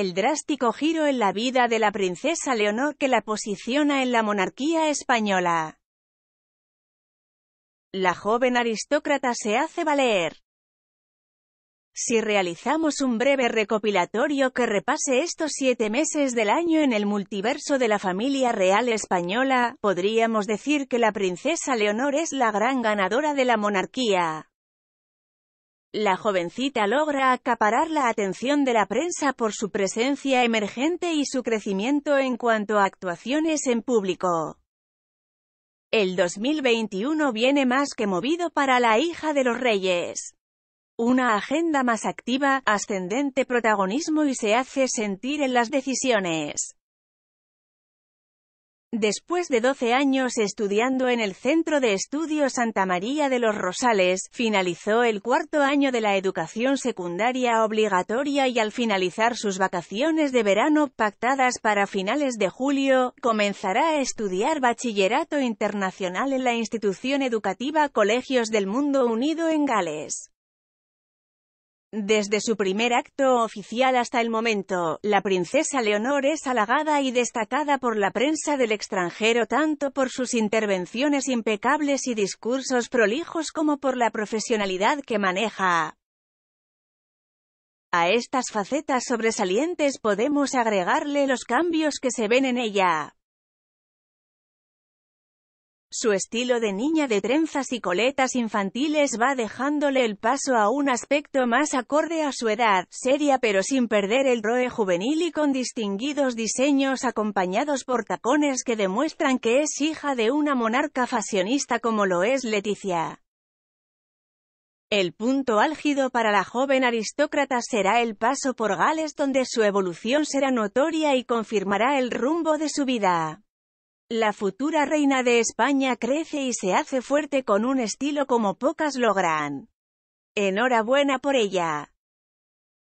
el drástico giro en la vida de la princesa Leonor que la posiciona en la monarquía española. La joven aristócrata se hace valer. Si realizamos un breve recopilatorio que repase estos siete meses del año en el multiverso de la familia real española, podríamos decir que la princesa Leonor es la gran ganadora de la monarquía. La jovencita logra acaparar la atención de la prensa por su presencia emergente y su crecimiento en cuanto a actuaciones en público. El 2021 viene más que movido para la hija de los reyes. Una agenda más activa, ascendente protagonismo y se hace sentir en las decisiones. Después de 12 años estudiando en el Centro de Estudios Santa María de los Rosales, finalizó el cuarto año de la educación secundaria obligatoria y al finalizar sus vacaciones de verano pactadas para finales de julio, comenzará a estudiar bachillerato internacional en la institución educativa Colegios del Mundo Unido en Gales. Desde su primer acto oficial hasta el momento, la princesa Leonor es halagada y destacada por la prensa del extranjero tanto por sus intervenciones impecables y discursos prolijos como por la profesionalidad que maneja. A estas facetas sobresalientes podemos agregarle los cambios que se ven en ella. Su estilo de niña de trenzas y coletas infantiles va dejándole el paso a un aspecto más acorde a su edad, seria pero sin perder el roe juvenil y con distinguidos diseños acompañados por tacones que demuestran que es hija de una monarca fashionista como lo es Leticia. El punto álgido para la joven aristócrata será el paso por Gales donde su evolución será notoria y confirmará el rumbo de su vida. La futura reina de España crece y se hace fuerte con un estilo como pocas logran. Enhorabuena por ella.